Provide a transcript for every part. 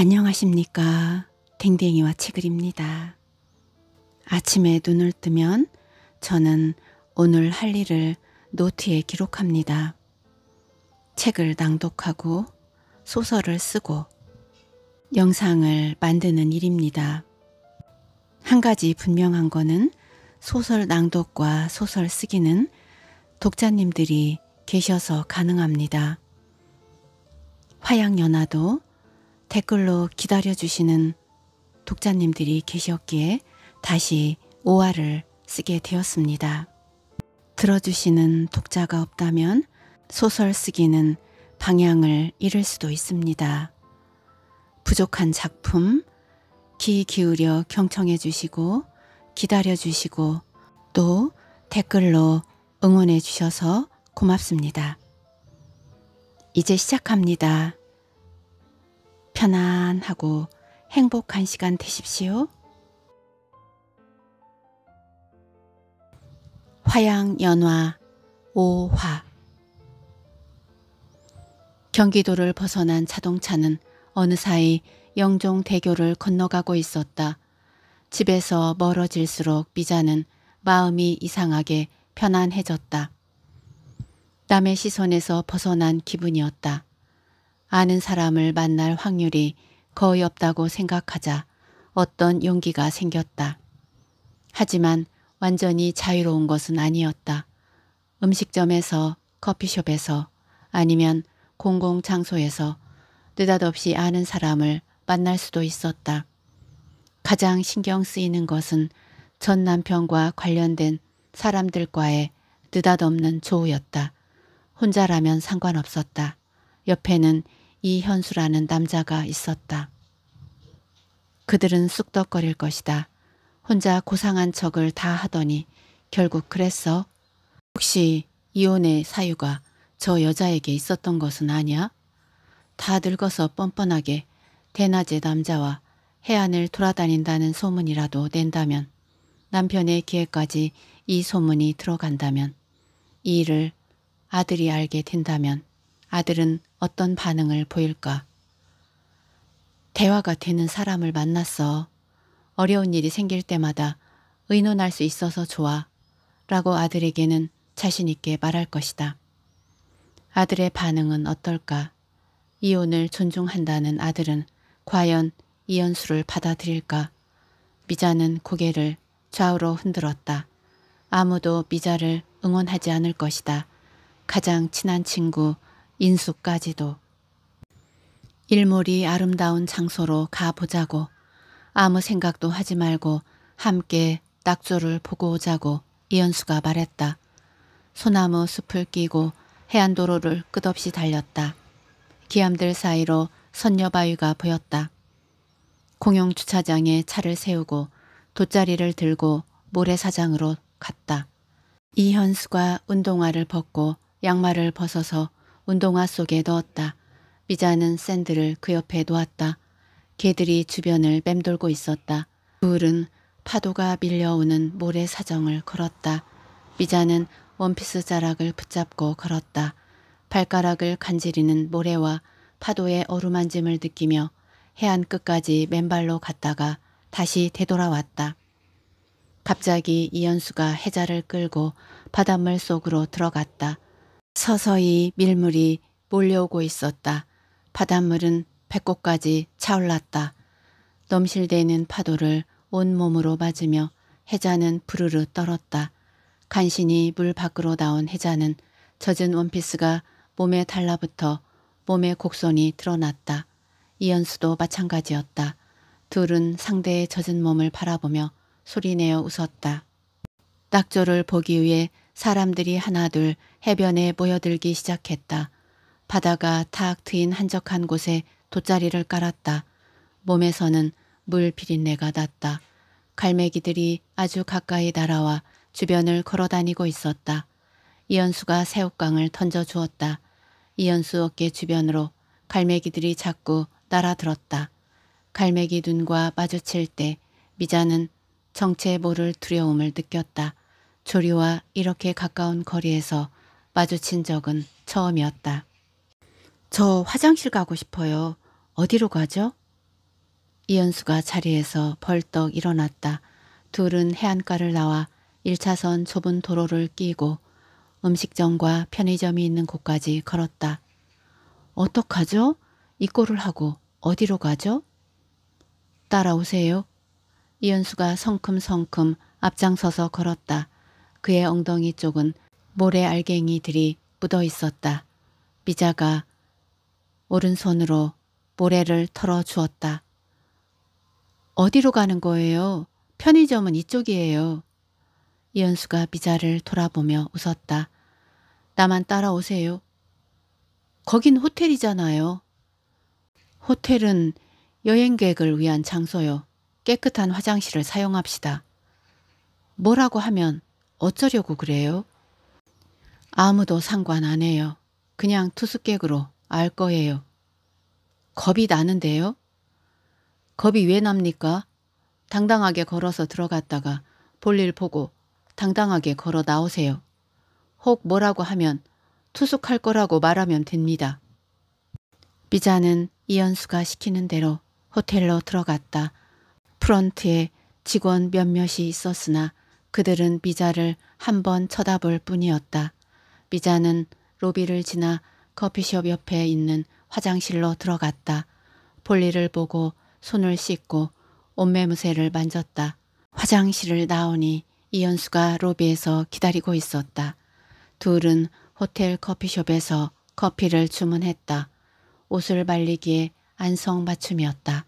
안녕하십니까. 댕댕이와 치글입니다. 아침에 눈을 뜨면 저는 오늘 할 일을 노트에 기록합니다. 책을 낭독하고 소설을 쓰고 영상을 만드는 일입니다. 한 가지 분명한 거는 소설 낭독과 소설 쓰기는 독자님들이 계셔서 가능합니다. 화양연화도 댓글로 기다려주시는 독자님들이 계셨기에 다시 5화를 쓰게 되었습니다. 들어주시는 독자가 없다면 소설 쓰기는 방향을 잃을 수도 있습니다. 부족한 작품, 귀 기울여 경청해 주시고 기다려 주시고 또 댓글로 응원해 주셔서 고맙습니다. 이제 시작합니다. 편안하고 행복한 시간 되십시오. 화양연화 5화 경기도를 벗어난 자동차는 어느 사이 영종대교를 건너가고 있었다. 집에서 멀어질수록 미자는 마음이 이상하게 편안해졌다. 남의 시선에서 벗어난 기분이었다. 아는 사람을 만날 확률이 거의 없다고 생각하자 어떤 용기가 생겼다. 하지만 완전히 자유로운 것은 아니었다. 음식점에서 커피숍에서 아니면 공공장소에서 느닷없이 아는 사람을 만날 수도 있었다. 가장 신경 쓰이는 것은 전 남편과 관련된 사람들과의 느닷없는 조우였다. 혼자라면 상관없었다. 옆에는 이현수라는 남자가 있었다. 그들은 쑥덕거릴 것이다. 혼자 고상한 척을 다 하더니 결국 그랬어. 혹시 이혼의 사유가 저 여자에게 있었던 것은 아니야? 다 늙어서 뻔뻔하게 대낮에 남자와 해안을 돌아다닌다는 소문이라도 낸다면 남편의 귀에까지 이 소문이 들어간다면 이 일을 아들이 알게 된다면 아들은 어떤 반응을 보일까. 대화가 되는 사람을 만났어. 어려운 일이 생길 때마다 의논할 수 있어서 좋아. 라고 아들에게는 자신있게 말할 것이다. 아들의 반응은 어떨까? 이혼을 존중한다는 아들은 과연 이연수를 받아들일까? 미자는 고개를 좌우로 흔들었다. 아무도 미자를 응원하지 않을 것이다. 가장 친한 친구 인수까지도. 일몰이 아름다운 장소로 가보자고 아무 생각도 하지 말고 함께 낙조를 보고 오자고 이현수가 말했다. 소나무 숲을 끼고 해안도로를 끝없이 달렸다. 기암들 사이로 선녀바위가 보였다. 공용 주차장에 차를 세우고 돗자리를 들고 모래사장으로 갔다. 이현수가 운동화를 벗고 양말을 벗어서 운동화 속에 넣었다. 미자는샌들을그 옆에 놓았다. 개들이 주변을 맴돌고 있었다. 둘은 파도가 밀려오는 모래사정을 걸었다. 미자는 원피스 자락을 붙잡고 걸었다. 발가락을 간지리는 모래와 파도의 어루만짐을 느끼며 해안 끝까지 맨발로 갔다가 다시 되돌아왔다. 갑자기 이연수가 해자를 끌고 바닷물 속으로 들어갔다. 서서히 밀물이 몰려오고 있었다. 바닷물은 배꼽까지 차올랐다. 넘실대는 파도를 온몸으로 맞으며 해자는 부르르 떨었다. 간신히 물 밖으로 나온 해자는 젖은 원피스가 몸에 달라붙어 몸의 곡선이 드러났다. 이연수도 마찬가지였다. 둘은 상대의 젖은 몸을 바라보며 소리내어 웃었다. 낙조를 보기 위해 사람들이 하나둘 해변에 모여들기 시작했다. 바다가 탁 트인 한적한 곳에 돗자리를 깔았다. 몸에서는 물 비린내가 났다. 갈매기들이 아주 가까이 날아와 주변을 걸어다니고 있었다. 이연수가 새우깡을 던져주었다. 이연수 어깨 주변으로 갈매기들이 자꾸 날아들었다. 갈매기 눈과 마주칠 때 미자는 정체 모를 두려움을 느꼈다. 조리와 이렇게 가까운 거리에서 마주친 적은 처음이었다. 저 화장실 가고 싶어요. 어디로 가죠? 이현수가 자리에서 벌떡 일어났다. 둘은 해안가를 나와 1차선 좁은 도로를 끼고 음식점과 편의점이 있는 곳까지 걸었다. 어떡하죠? 이 꼴을 하고 어디로 가죠? 따라오세요. 이현수가 성큼성큼 앞장서서 걸었다. 그의 엉덩이 쪽은 모래 알갱이들이 묻어 있었다. 미자가 오른손으로 모래를 털어 주었다. 어디로 가는 거예요? 편의점은 이쪽이에요. 이현수가 미자를 돌아보며 웃었다. 나만 따라오세요. 거긴 호텔이잖아요. 호텔은 여행객을 위한 장소요. 깨끗한 화장실을 사용합시다. 뭐라고 하면 어쩌려고 그래요? 아무도 상관 안 해요. 그냥 투숙객으로 알 거예요. 겁이 나는데요? 겁이 왜 납니까? 당당하게 걸어서 들어갔다가 볼일 보고 당당하게 걸어 나오세요. 혹 뭐라고 하면 투숙할 거라고 말하면 됩니다. 비자는이연수가 시키는 대로 호텔로 들어갔다. 프런트에 직원 몇몇이 있었으나 그들은 미자를 한 번 쳐다볼 뿐이었다. 미자는 로비를 지나 커피숍 옆에 있는 화장실로 들어갔다. 볼일을 보고 손을 씻고 옷매무새를 만졌다. 화장실을 나오니 이현수가 로비에서 기다리고 있었다. 둘은 호텔 커피숍에서 커피를 주문했다. 옷을 말리기에 안성맞춤이었다.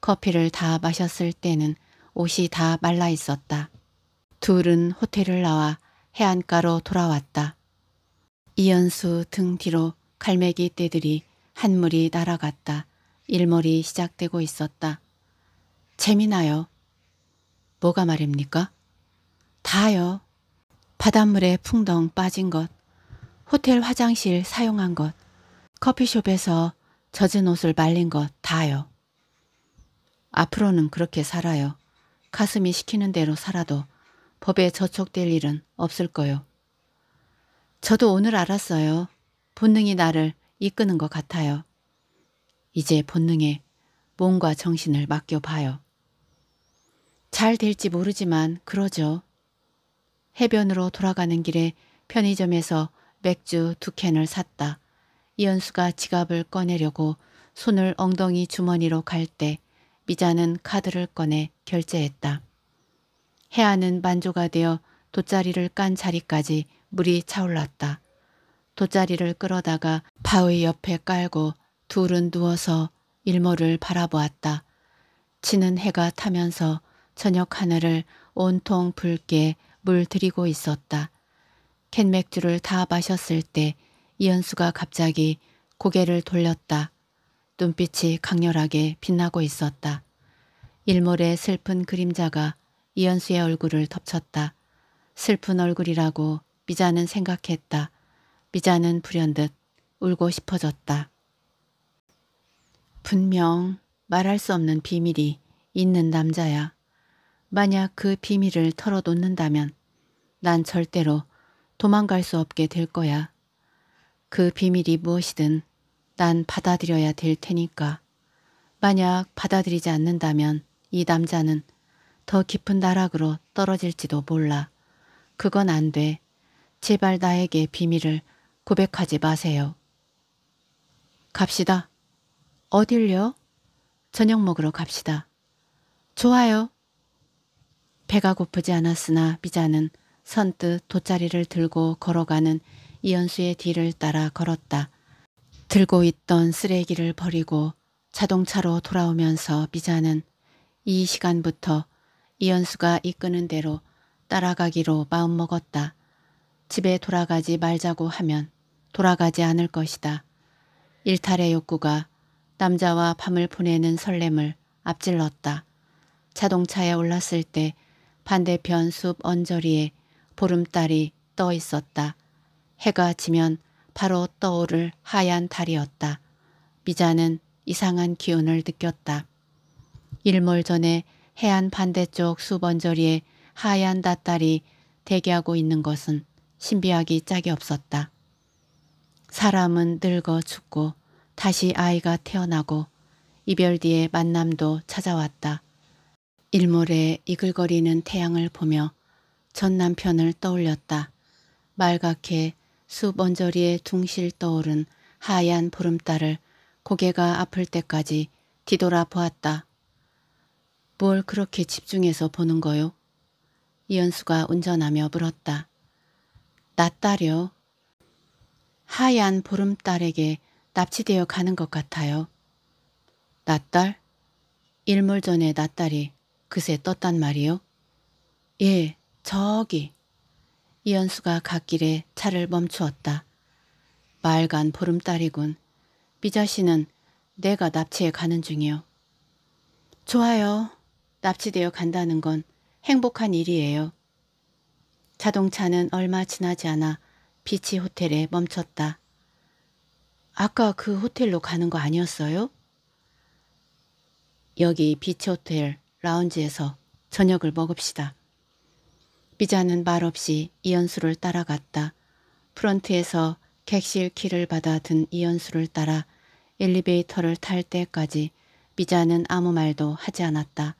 커피를 다 마셨을 때는 옷이 다 말라 있었다. 둘은 호텔을 나와 해안가로 돌아왔다. 이연수 등 뒤로 갈매기 떼들이 한 물이 날아갔다. 일몰이 시작되고 있었다. 재미나요. 뭐가 말입니까? 다요. 바닷물에 풍덩 빠진 것, 호텔 화장실 사용한 것, 커피숍에서 젖은 옷을 말린 것 다요. 앞으로는 그렇게 살아요. 가슴이 시키는 대로 살아도 법에 저촉될 일은 없을 거요. 저도 오늘 알았어요. 본능이 나를 이끄는 것 같아요. 이제 본능에 몸과 정신을 맡겨봐요. 잘 될지 모르지만 그러죠. 해변으로 돌아가는 길에 편의점에서 맥주 두 캔을 샀다. 이현수가 지갑을 꺼내려고 손을 엉덩이 주머니로 갈 때 미자는 카드를 꺼내 결제했다. 해안은 만조가 되어 돗자리를 깐 자리까지 물이 차올랐다. 돗자리를 끌어다가 바위 옆에 깔고 둘은 누워서 일몰을 바라보았다. 치는 해가 타면서 저녁 하늘을 온통 붉게 물들이고 있었다. 캔 맥주를 다 마셨을 때 이현수가 갑자기 고개를 돌렸다. 눈빛이 강렬하게 빛나고 있었다. 일몰의 슬픈 그림자가 이현수의 얼굴을 덮쳤다. 슬픈 얼굴이라고 미자는 생각했다. 미자는 불현듯 울고 싶어졌다. 분명 말할 수 없는 비밀이 있는 남자야. 만약 그 비밀을 털어놓는다면 난 절대로 도망갈 수 없게 될 거야. 그 비밀이 무엇이든 난 받아들여야 될 테니까. 만약 받아들이지 않는다면 이 남자는 더 깊은 나락으로 떨어질지도 몰라. 그건 안 돼. 제발 나에게 비밀을 고백하지 마세요. 갑시다. 어딜요? 저녁 먹으러 갑시다. 좋아요. 배가 고프지 않았으나 미자는 선뜻 돗자리를 들고 걸어가는 이연수의 뒤를 따라 걸었다. 들고 있던 쓰레기를 버리고 자동차로 돌아오면서 미자는 이 시간부터 이현수가 이끄는 대로 따라가기로 마음먹었다. 집에 돌아가지 말자고 하면 돌아가지 않을 것이다. 일탈의 욕구가 남자와 밤을 보내는 설렘을 앞질렀다. 자동차에 올랐을 때 반대편 숲 언저리에 보름달이 떠 있었다. 해가 지면 바로 떠오를 하얀 달이었다. 미자는 이상한 기운을 느꼈다. 일몰 전에 해안 반대쪽 수번저리에 하얀 닷달이 대기하고 있는 것은 신비하기 짝이 없었다. 사람은 늙어 죽고 다시 아이가 태어나고 이별 뒤에 만남도 찾아왔다. 일몰에 이글거리는 태양을 보며 전 남편을 떠올렸다. 말갛게 수번저리에 둥실 떠오른 하얀 보름달을 고개가 아플 때까지 뒤돌아 보았다. 뭘 그렇게 집중해서 보는 거요? 이현수가 운전하며 물었다. 나 딸이요. 하얀 보름달에게 납치되어 가는 것 같아요. 나 딸? 일몰 전에 나 딸이 그새 떴단 말이요? 예, 저기. 이현수가 갓길에 차를 멈추었다. 맑은 보름달이군. 미자 씨는 내가 납치해 가는 중이요. 좋아요. 납치되어 간다는 건 행복한 일이에요. 자동차는 얼마 지나지 않아 비치 호텔에 멈췄다. 아까 그 호텔로 가는 거 아니었어요? 여기 비치 호텔 라운지에서 저녁을 먹읍시다. 비자는 말없이 이연수를 따라갔다. 프런트에서 객실 키를 받아 든이연수를 따라 엘리베이터를 탈 때까지 비자는 아무 말도 하지 않았다.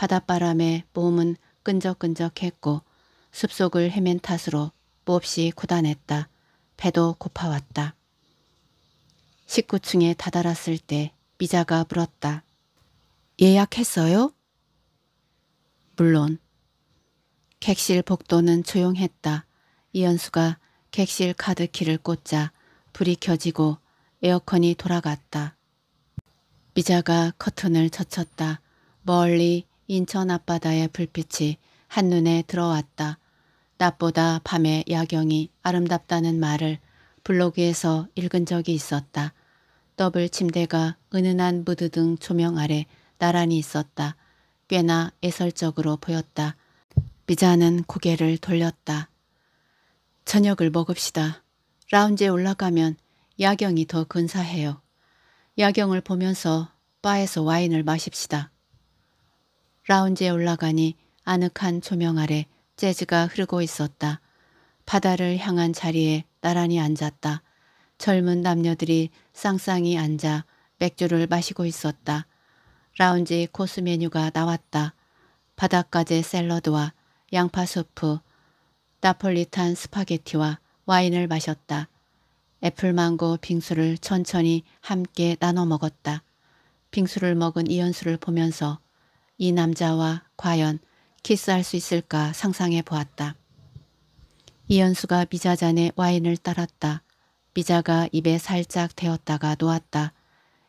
바닷바람에 몸은 끈적끈적했고 숲속을 헤맨 탓으로 몹시 고단했다. 배도 고파왔다. 19층에 다다랐을 때 미자가 물었다. 예약했어요? 물론. 객실 복도는 조용했다. 이현수가 객실 카드키를 꽂자 불이 켜지고 에어컨이 돌아갔다. 미자가 커튼을 젖혔다. 멀리 인천 앞바다의 불빛이 한눈에 들어왔다. 낮보다 밤의 야경이 아름답다는 말을 블로그에서 읽은 적이 있었다. 더블 침대가 은은한 무드등 조명 아래 나란히 있었다. 꽤나 애설적으로 보였다. 미자는 고개를 돌렸다. 저녁을 먹읍시다. 라운지에 올라가면 야경이 더 근사해요. 야경을 보면서 바에서 와인을 마십시다. 라운지에 올라가니 아늑한 조명 아래 재즈가 흐르고 있었다. 바다를 향한 자리에 나란히 앉았다. 젊은 남녀들이 쌍쌍이 앉아 맥주를 마시고 있었다. 라운지 코스 메뉴가 나왔다. 바닷가재 샐러드와 양파 수프, 나폴리탄 스파게티와 와인을 마셨다. 애플망고 빙수를 천천히 함께 나눠 먹었다. 빙수를 먹은 이현수를 보면서 이 남자와 과연 키스할 수 있을까 상상해 보았다. 이현수가 미자잔에 와인을 따랐다. 미자가 입에 살짝 데었다가 놓았다.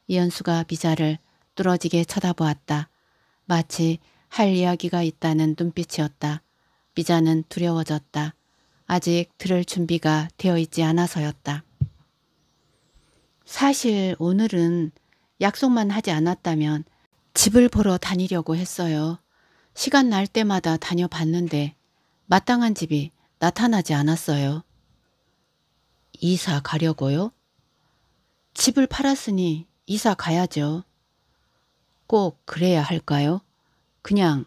이현수가 미자를 뚫어지게 쳐다보았다. 마치 할 이야기가 있다는 눈빛이었다. 미자는 두려워졌다. 아직 들을 준비가 되어 있지 않아서였다. 사실 오늘은 약속만 하지 않았다면 집을 보러 다니려고 했어요. 시간 날 때마다 다녀봤는데 마땅한 집이 나타나지 않았어요. 이사 가려고요? 집을 팔았으니 이사 가야죠. 꼭 그래야 할까요? 그냥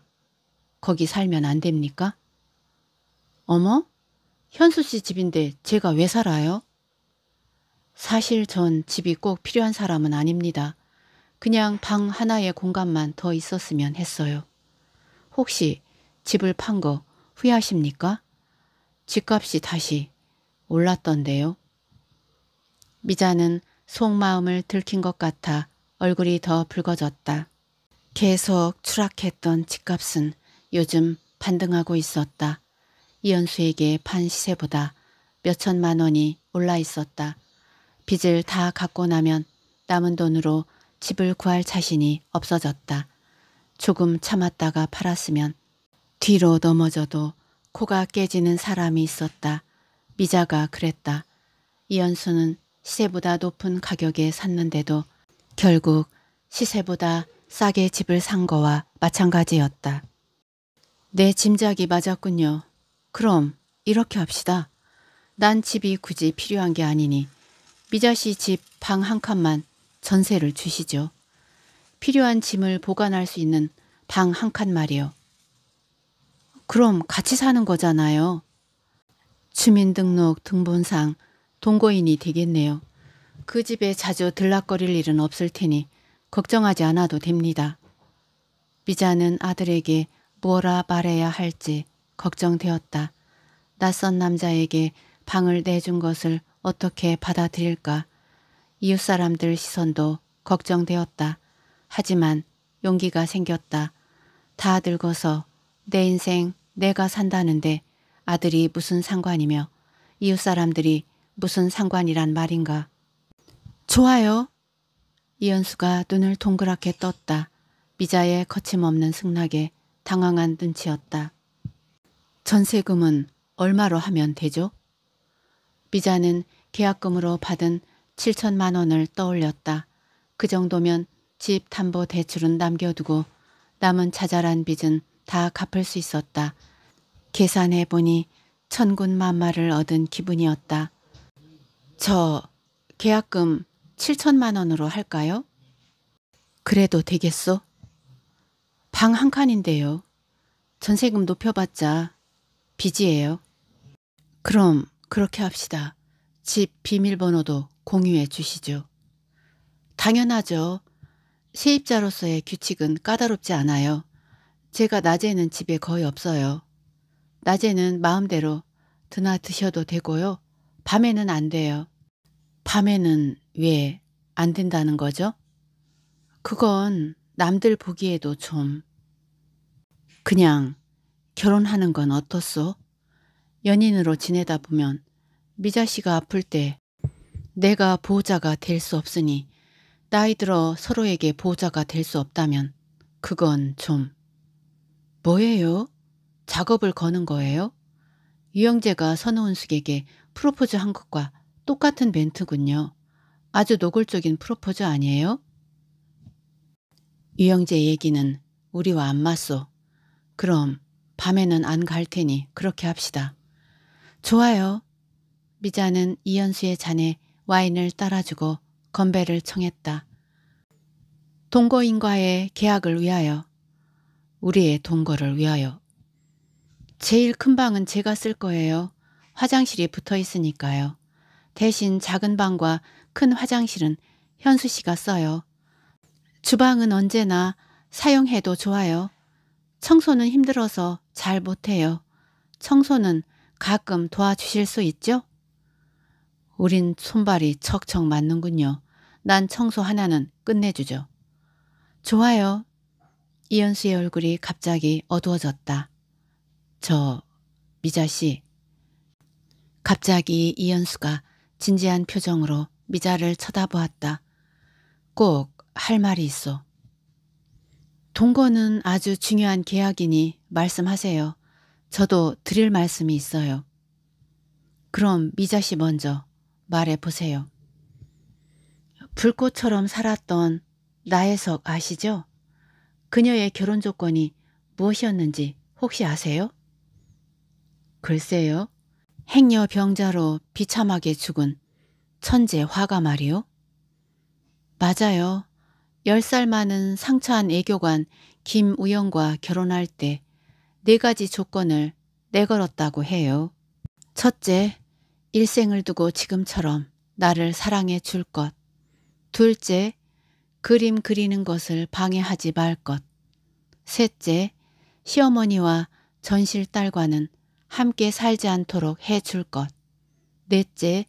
거기 살면 안 됩니까? 어머? 현수 씨 집인데 제가 왜 살아요? 사실 전 집이 꼭 필요한 사람은 아닙니다. 그냥 방 하나의 공간만 더 있었으면 했어요. 혹시 집을 판 거 후회하십니까? 집값이 다시 올랐던데요. 미자는 속마음을 들킨 것 같아 얼굴이 더 붉어졌다. 계속 추락했던 집값은 요즘 반등하고 있었다. 이연수에게판 시세보다 몇 천만 원이 올라 있었다. 빚을 다 갚고 나면 남은 돈으로 집을 구할 자신이 없어졌다. 조금 참았다가 팔았으면 뒤로 넘어져도 코가 깨지는 사람이 있었다. 미자가 그랬다. 이연수는 시세보다 높은 가격에 샀는데도 결국 시세보다 싸게 집을 산 거와 마찬가지였다. 내 짐작이 맞았군요. 그럼 이렇게 합시다. 난 집이 굳이 필요한 게 아니니 미자 씨 집 방 한 칸만 전세를 주시죠. 필요한 짐을 보관할 수 있는 방 한 칸 말이요. 그럼 같이 사는 거잖아요. 주민등록 등본상 동거인이 되겠네요. 그 집에 자주 들락거릴 일은 없을 테니 걱정하지 않아도 됩니다. 미자는 아들에게 뭐라 말해야 할지 걱정되었다. 낯선 남자에게 방을 내준 것을 어떻게 받아들일까 이웃 사람들 시선도 걱정되었다. 하지만 용기가 생겼다. 다 늙어서 내 인생 내가 산다는데 아들이 무슨 상관이며 이웃 사람들이 무슨 상관이란 말인가. 좋아요. 이현수가 눈을 동그랗게 떴다. 미자의 거침없는 승낙에 당황한 눈치였다. 전세금은 얼마로 하면 되죠? 미자는 계약금으로 받은 7천만 원을 떠올렸다. 그 정도면 집 담보 대출은 남겨두고 남은 자잘한 빚은 다 갚을 수 있었다. 계산해보니 천군 만마를 얻은 기분이었다. 저 계약금 7천만 원으로 할까요? 그래도 되겠소? 방 한 칸인데요. 전세금 높여봤자 빚이에요. 그럼 그렇게 합시다. 집 비밀번호도 공유해 주시죠. 당연하죠. 세입자로서의 규칙은 까다롭지 않아요. 제가 낮에는 집에 거의 없어요. 낮에는 마음대로 드나 드셔도 되고요. 밤에는 안 돼요. 밤에는 왜 안 된다는 거죠? 그건 남들 보기에도 좀 그냥 결혼하는 건 어떻소? 연인으로 지내다 보면 미자 씨가 아플 때 내가 보호자가 될 수 없으니 나이 들어 서로에게 보호자가 될 수 없다면 그건 좀 뭐예요? 작업을 거는 거예요? 유영재가 선호은숙에게 프로포즈 한 것과 똑같은 멘트군요. 아주 노골적인 프로포즈 아니에요? 유영재 얘기는 우리와 안 맞소. 그럼 밤에는 안 갈 테니 그렇게 합시다. 좋아요. 미자는 이현수의 잔에 와인을 따라주고 건배를 청했다. 동거인과의 계약을 위하여 우리의 동거를 위하여 제일 큰 방은 제가 쓸 거예요. 화장실이 붙어 있으니까요. 대신 작은 방과 큰 화장실은 현수 씨가 써요. 주방은 언제나 사용해도 좋아요. 청소는 힘들어서 잘 못해요. 청소는 가끔 도와주실 수 있죠? 우린 손발이 척척 맞는군요. 난 청소 하나는 끝내주죠. 좋아요. 이현 수의 얼굴이 갑자기 어두워졌다. 저 미자 씨. 갑자기 이현수가 진지한 표정으로 미자를 쳐다보았다. 꼭 할 말이 있어. 동거는 아주 중요한 계약이니 말씀하세요. 저도 드릴 말씀이 있어요. 그럼 미자 씨 먼저. 말해 보세요. 불꽃처럼 살았던 나혜석 아시죠? 그녀의 결혼 조건이 무엇이었는지 혹시 아세요? 글쎄요. 행여 병자로 비참하게 죽은 천재 화가 말이요. 맞아요. 열 살 많은 상처한 애교관 김우영과 결혼할 때 네 가지 조건을 내걸었다고 해요. 첫째, 일생을 두고 지금처럼 나를 사랑해 줄 것. 둘째, 그림 그리는 것을 방해하지 말 것. 셋째, 시어머니와 전실 딸과는 함께 살지 않도록 해 줄 것. 넷째,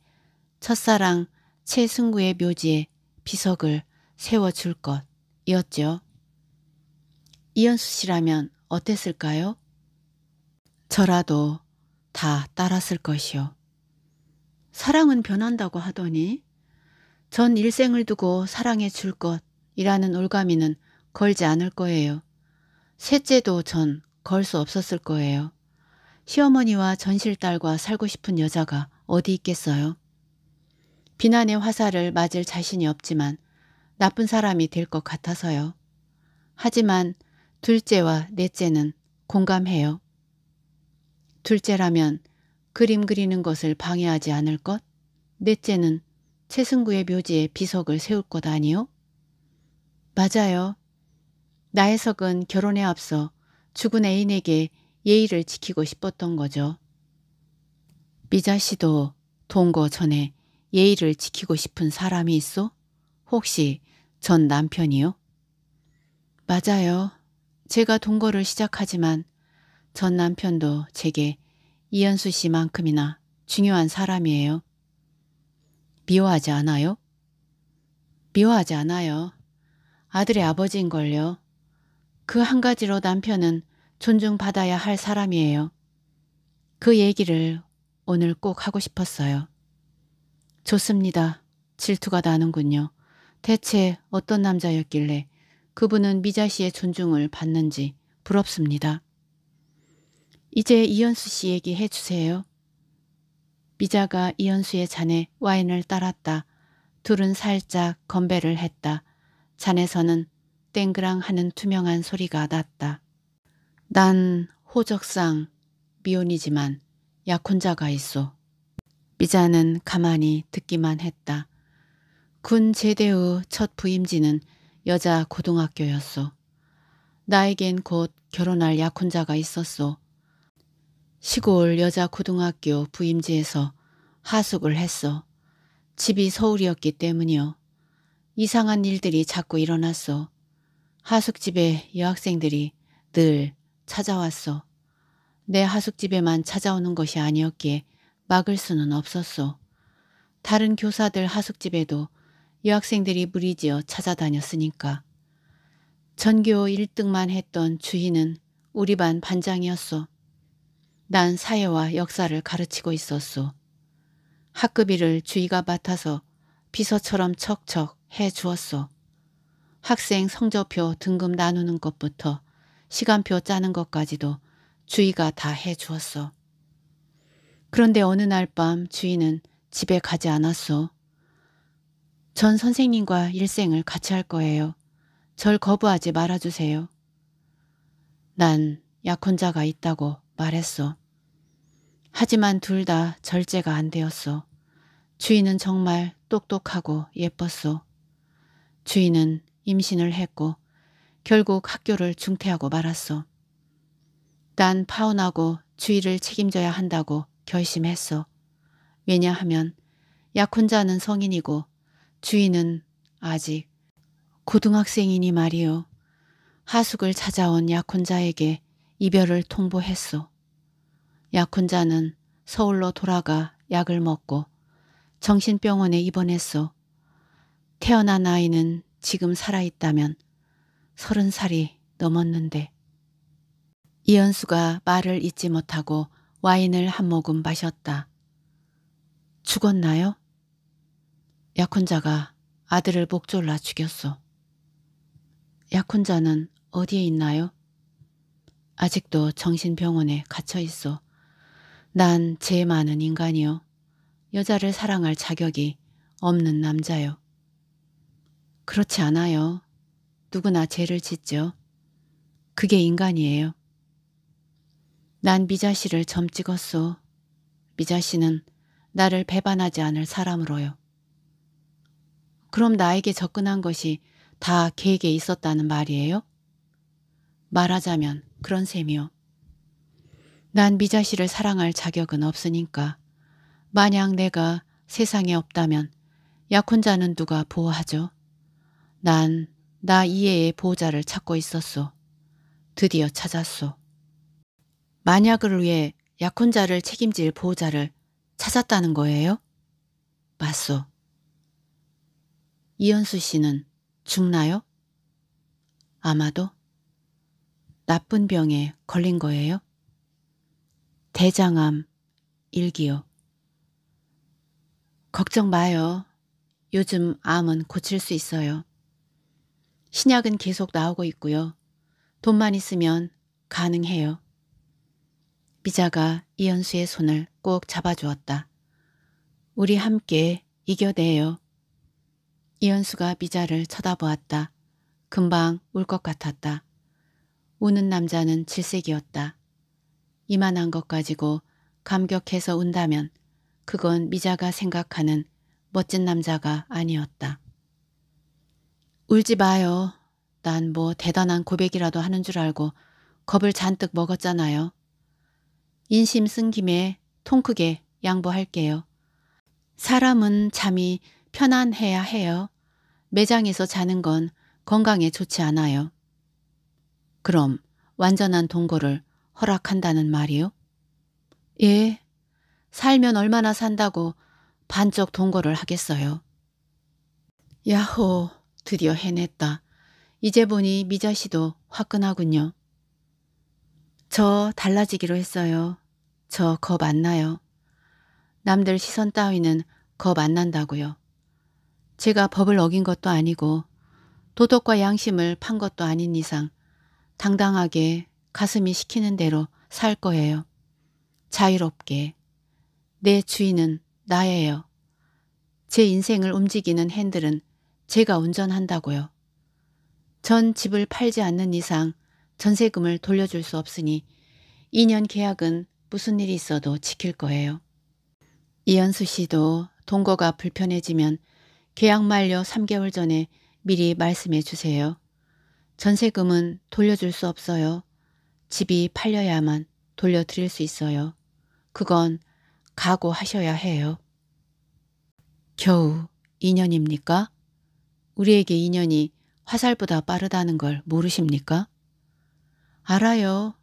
첫사랑 최승구의 묘지에 비석을 세워줄 것이었죠. 이현수 씨라면 어땠을까요? 저라도 다 따랐을 것이요. 사랑은 변한다고 하더니 전 일생을 두고 사랑해 줄 것이라는 올가미는 걸지 않을 거예요. 셋째도 전 걸 수 없었을 거예요. 시어머니와 전실딸과 살고 싶은 여자가 어디 있겠어요? 비난의 화살을 맞을 자신이 없지만 나쁜 사람이 될 것 같아서요. 하지만 둘째와 넷째는 공감해요. 둘째라면 그림 그리는 것을 방해하지 않을 것. 넷째는 최승구의 묘지에 비석을 세울 것 아니요? 맞아요. 나혜석은 결혼에 앞서 죽은 애인에게 예의를 지키고 싶었던 거죠. 미자 씨도 동거 전에 예의를 지키고 싶은 사람이 있어? 혹시 전 남편이요? 맞아요. 제가 동거를 시작하지만 전 남편도 제게 이현수 씨만큼이나 중요한 사람이에요. 미워하지 않아요? 미워하지 않아요. 아들의 아버지인걸요. 그 한 가지로 남편은 존중받아야 할 사람이에요. 그 얘기를 오늘 꼭 하고 싶었어요. 좋습니다. 질투가 나는군요. 대체 어떤 남자였길래 그분은 미자 씨의 존중을 받는지 부럽습니다. 이제 이현수 씨 얘기해 주세요. 미자가 이현수의 잔에 와인을 따랐다. 둘은 살짝 건배를 했다. 잔에서는 땡그랑 하는 투명한 소리가 났다. 난 호적상 미혼이지만 약혼자가 있어. 미자는 가만히 듣기만 했다. 군 제대 후 첫 부임지는 여자 고등학교였어. 나에겐 곧 결혼할 약혼자가 있었어. 시골 여자 고등학교 부임지에서 하숙을 했어. 집이 서울이었기 때문이요. 이상한 일들이 자꾸 일어났어. 하숙집에 여학생들이 늘 찾아왔어. 내 하숙집에만 찾아오는 것이 아니었기에 막을 수는 없었어. 다른 교사들 하숙집에도 여학생들이 무리지어 찾아다녔으니까. 전교 1등만 했던 주희는 우리 반 반장이었어. 난 사회와 역사를 가르치고 있었소. 학급 일을 주의가 맡아서 비서처럼 척척 해 주었소. 학생 성적표 등급 나누는 것부터 시간표 짜는 것까지도 주의가 다 해 주었소. 그런데 어느 날 밤 주인은 집에 가지 않았소. 전 선생님과 일생을 같이 할 거예요. 절 거부하지 말아주세요. 난 약혼자가 있다고 말했어. 하지만 둘 다 절제가 안 되었어. 주인은 정말 똑똑하고 예뻤어. 주인은 임신을 했고 결국 학교를 중퇴하고 말았어. 난 파혼하고 주의를 책임져야 한다고 결심했어. 왜냐하면 약혼자는 성인이고 주인은 아직 고등학생이니 말이오 하숙을 찾아온 약혼자에게 이별을 통보했소. 약혼자는 서울로 돌아가 약을 먹고 정신병원에 입원했소. 태어난 아이는 지금 살아있다면 서른 살이 넘었는데 이현수가 말을 잊지 못하고 와인을 한 모금 마셨다. 죽었나요? 약혼자가 아들을 목졸라 죽였소. 약혼자는 어디에 있나요? 아직도 정신병원에 갇혀 있어. 난 제 많은 인간이요. 여자를 사랑할 자격이 없는 남자요. 그렇지 않아요. 누구나 죄를 짓죠. 그게 인간이에요. 난 미자 씨를 점 찍었소. 미자 씨는 나를 배반하지 않을 사람으로요. 그럼 나에게 접근한 것이 다 계획에 있었다는 말이에요? 말하자면 그런 셈이요. 난 미자씨를 사랑할 자격은 없으니까 만약 내가 세상에 없다면 약혼자는 누가 보호하죠? 난 나 이해의 보호자를 찾고 있었소. 드디어 찾았소. 만약을 위해 약혼자를 책임질 보호자를 찾았다는 거예요? 맞소. 이현수 씨는 죽나요? 아마도 나쁜 병에 걸린 거예요? 대장암 일기요. 걱정 마요. 요즘 암은 고칠 수 있어요. 신약은 계속 나오고 있고요. 돈만 있으면 가능해요. 미자가 이현수의 손을 꼭 잡아주었다. 우리 함께 이겨내요. 이현수가 미자를 쳐다보았다. 금방 울 것 같았다. 우는 남자는 질색이었다. 이만한 것 가지고 감격해서 운다면 그건 미자가 생각하는 멋진 남자가 아니었다. 울지 마요. 난 뭐 대단한 고백이라도 하는 줄 알고 겁을 잔뜩 먹었잖아요. 인심 쓴 김에 통 크게 양보할게요. 사람은 잠이 편안해야 해요. 매장에서 자는 건 건강에 좋지 않아요. 그럼 완전한 동거를 허락한다는 말이요? 예, 살면 얼마나 산다고 반쪽 동거를 하겠어요. 야호, 드디어 해냈다. 이제 보니 미자 씨도 화끈하군요. 저 달라지기로 했어요. 저 겁 안 나요. 남들 시선 따위는 겁 안 난다고요. 제가 법을 어긴 것도 아니고 도덕과 양심을 판 것도 아닌 이상 당당하게 가슴이 시키는 대로 살 거예요. 자유롭게. 내 주인은 나예요. 제 인생을 움직이는 핸들은 제가 운전한다고요. 전 집을 팔지 않는 이상 전세금을 돌려줄 수 없으니 2년 계약은 무슨 일이 있어도 지킬 거예요. 이현수 씨도 동거가 불편해지면 계약 만료 3개월 전에 미리 말씀해 주세요. 전세금은 돌려줄 수 없어요. 집이 팔려야만 돌려드릴 수 있어요. 그건 각오하셔야 해요. 겨우 인연입니까? 우리에게 인연이 화살보다 빠르다는 걸 모르십니까? 알아요.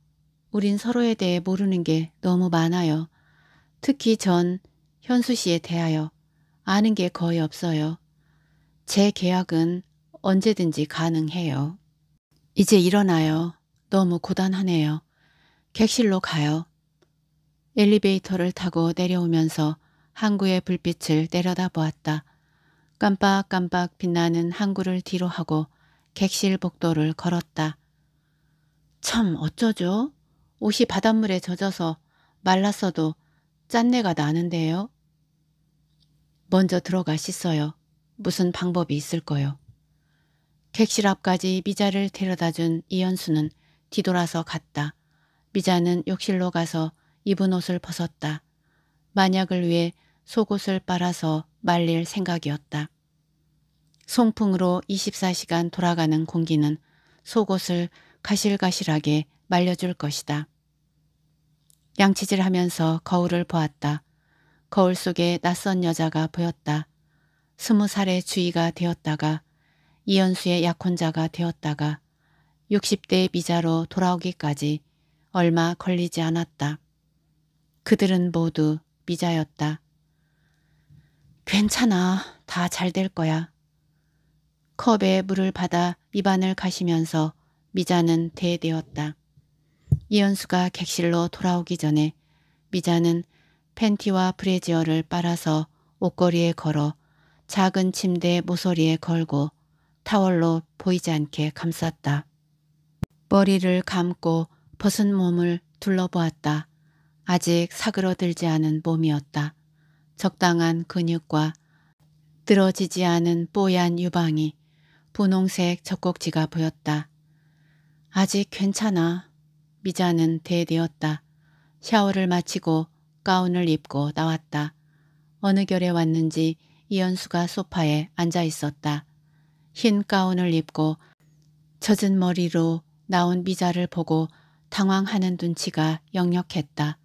우린 서로에 대해 모르는 게 너무 많아요. 특히 전 현수 씨에 대하여 아는 게 거의 없어요. 제 계약은 언제든지 가능해요. 이제 일어나요. 너무 고단하네요. 객실로 가요. 엘리베이터를 타고 내려오면서 항구의 불빛을 내려다 보았다. 깜빡깜빡 빛나는 항구를 뒤로 하고 객실 복도를 걸었다. 참 어쩌죠? 옷이 바닷물에 젖어서 말랐어도 짠내가 나는데요. 먼저 들어가 씻어요. 무슨 방법이 있을 거요. 객실 앞까지 미자를 데려다준 이현수는 뒤돌아서 갔다. 미자는 욕실로 가서 입은 옷을 벗었다. 만약을 위해 속옷을 빨아서 말릴 생각이었다. 송풍으로 24시간 돌아가는 공기는 속옷을 가실가실하게 말려줄 것이다. 양치질하면서 거울을 보았다. 거울 속에 낯선 여자가 보였다. 스무 살의 주의가 되었다가 이현수의 약혼자가 되었다가 60대 미자로 돌아오기까지 얼마 걸리지 않았다. 그들은 모두 미자였다. 괜찮아. 다 잘 될 거야. 컵에 물을 받아 입안을 가시면서 미자는 대대었다. 이현수가 객실로 돌아오기 전에 미자는 팬티와 브래지어를 빨아서 옷걸이에 걸어 작은 침대 모서리에 걸고 타월로 보이지 않게 감쌌다. 머리를 감고 벗은 몸을 둘러보았다. 아직 사그러들지 않은 몸이었다. 적당한 근육과 늘어지지 않은 뽀얀 유방이 분홍색 젖꼭지가 보였다. 아직 괜찮아. 미자는 대되었다. 샤워를 마치고 가운을 입고 나왔다. 어느 결에 왔는지 이연수가 소파에 앉아 있었다. 흰 가운을 입고 젖은 머리로 나온 미자를 보고 당황하는 눈치가 역력했다.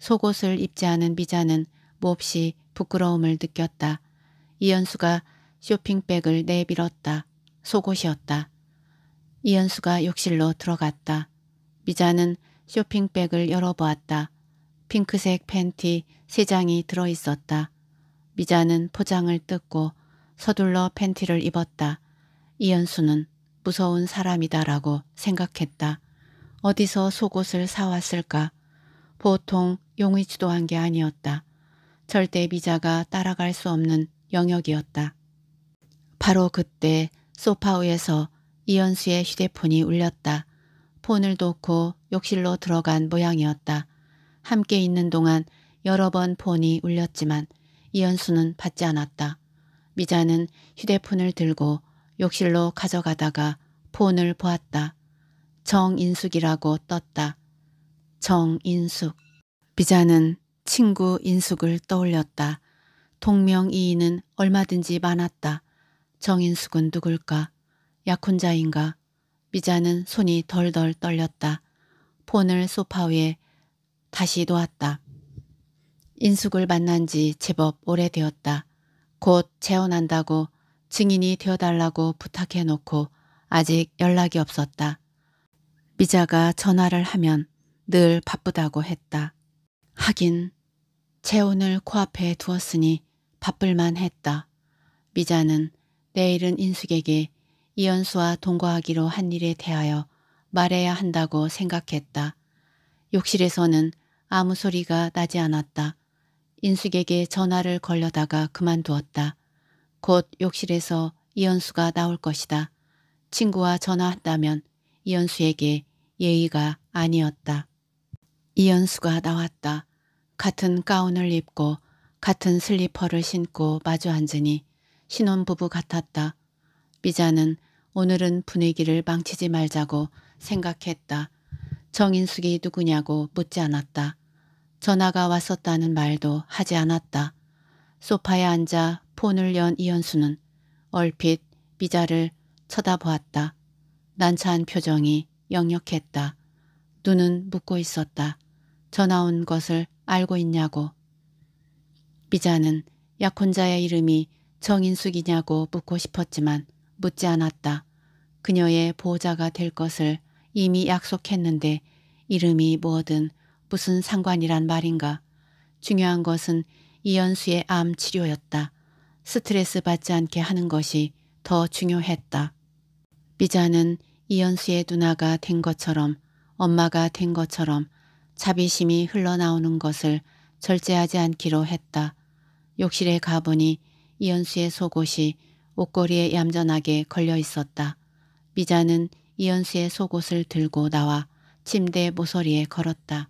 속옷을 입지 않은 미자는 몹시 부끄러움을 느꼈다. 이연수가 쇼핑백을 내밀었다. 속옷이었다. 이연수가 욕실로 들어갔다. 미자는 쇼핑백을 열어보았다. 핑크색 팬티 세 장이 들어있었다. 미자는 포장을 뜯고 서둘러 팬티를 입었다. 이연수는 무서운 사람이다라고 생각했다. 어디서 속옷을 사왔을까? 보통 용의치도 한게 아니었다. 절대 미자가 따라갈 수 없는 영역이었다. 바로 그때 소파 위에서 이연수의 휴대폰이 울렸다. 폰을 놓고 욕실로 들어간 모양이었다. 함께 있는 동안 여러 번 폰이 울렸지만 이연수는 받지 않았다. 미자는 휴대폰을 들고 욕실로 가져가다가 폰을 보았다. 정인숙이라고 떴다. 정인숙. 비자는 친구 인숙을 떠올렸다. 동명이인은 얼마든지 많았다. 정인숙은 누굴까? 약혼자인가? 비자는 손이 덜덜 떨렸다. 폰을 소파 위에 다시 놓았다. 인숙을 만난 지 제법 오래되었다. 곧 재혼한다고 증인이 되어달라고 부탁해 놓고 아직 연락이 없었다. 미자가 전화를 하면 늘 바쁘다고 했다. 하긴 재혼을 코앞에 두었으니 바쁠만 했다. 미자는 내일은 인숙에게 이연수와 동거하기로 한 일에 대하여 말해야 한다고 생각했다. 욕실에서는 아무 소리가 나지 않았다. 인숙에게 전화를 걸려다가 그만두었다. 곧 욕실에서 이연수가 나올 것이다. 친구와 전화한다면 이연수에게 예의가 아니었다. 이연수가 나왔다. 같은 가운을 입고 같은 슬리퍼를 신고 마주 앉으니 신혼부부 같았다. 미자는 오늘은 분위기를 망치지 말자고 생각했다. 정인숙이 누구냐고 묻지 않았다. 전화가 왔었다는 말도 하지 않았다. 소파에 앉아 폰을 연 이현수는 얼핏 미자를 쳐다보았다. 난처한 표정이 역력했다. 눈은 묻고 있었다. 전화 온 것을 알고 있냐고. 미자는 약혼자의 이름이 정인숙이냐고 묻고 싶었지만 묻지 않았다. 그녀의 보호자가 될 것을 이미 약속했는데 이름이 뭐든 무슨 상관이란 말인가. 중요한 것은 이현수의암 치료였다. 스트레스 받지 않게 하는 것이 더 중요했다. 미자는 이연수의 누나가 된 것처럼 엄마가 된 것처럼 자비심이 흘러나오는 것을 절제하지 않기로 했다. 욕실에 가보니 이연수의 속옷이 옷걸이에 얌전하게 걸려 있었다. 미자는 이연수의 속옷을 들고 나와 침대 모서리에 걸었다.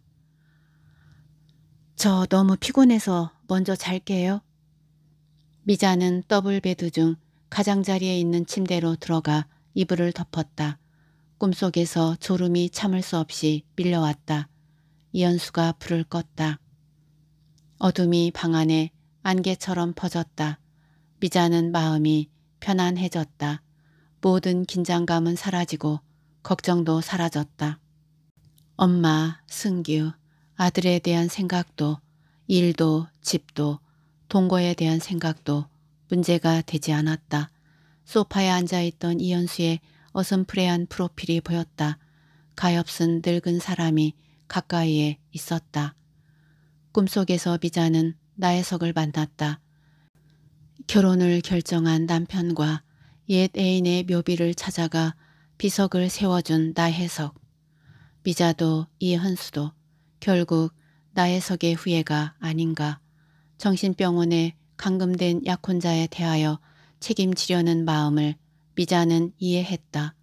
저 너무 피곤해서 먼저 잘게요. 미자는 더블 베드 중 가장자리에 있는 침대로 들어가 이불을 덮었다. 꿈속에서 졸음이 참을 수 없이 밀려왔다. 이현수가 불을 껐다. 어둠이 방 안에 안개처럼 퍼졌다. 미자는 마음이 편안해졌다. 모든 긴장감은 사라지고 걱정도 사라졌다. 엄마, 승규, 아들에 대한 생각도 일도 집도 동거에 대한 생각도 문제가 되지 않았다. 소파에 앉아있던 이현수의 어슴프레한 프로필이 보였다. 가엾은 늙은 사람이 가까이에 있었다. 꿈속에서 미자는 나의석을 만났다. 결혼을 결정한 남편과 옛 애인의 묘비를 찾아가 비석을 세워준 나혜석. 미자도 이현수도 결국 나혜석의 후예가 아닌가. 정신병원에 감금된 약혼자에 대하여 책임지려는 마음을 미자는 이해했다.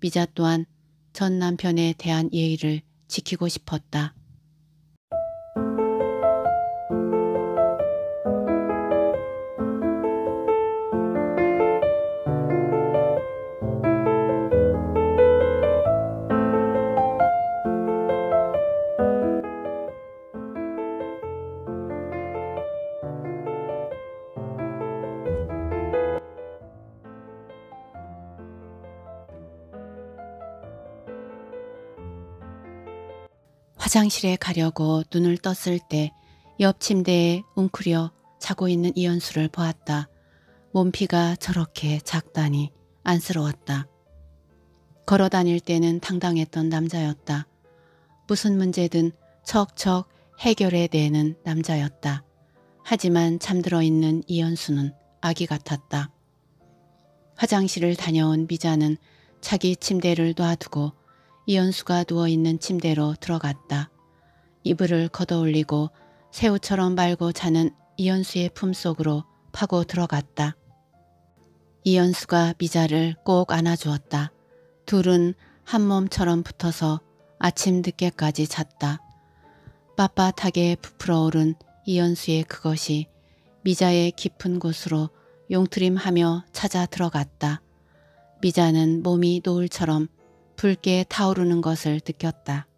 미자 또한 전 남편에 대한 예의를 지키고 싶었다. 화장실에 가려고 눈을 떴을 때 옆 침대에 웅크려 자고 있는 이현수를 보았다. 몸피가 저렇게 작다니 안쓰러웠다. 걸어 다닐 때는 당당했던 남자였다. 무슨 문제든 척척 해결해 내는 남자였다. 하지만 잠들어 있는 이현수는 아기 같았다. 화장실을 다녀온 미자는 자기 침대를 놔두고 이연수가 누워있는 침대로 들어갔다. 이불을 걷어올리고 새우처럼 말고 자는 이연수의 품속으로 파고 들어갔다. 이연수가 미자를 꼭 안아주었다. 둘은 한 몸처럼 붙어서 아침 늦게까지 잤다. 빳빳하게 부풀어오른 이연수의 그것이 미자의 깊은 곳으로 용트림하며 찾아 들어갔다. 미자는 몸이 노을처럼 붉게 타오르는 것을 느꼈다.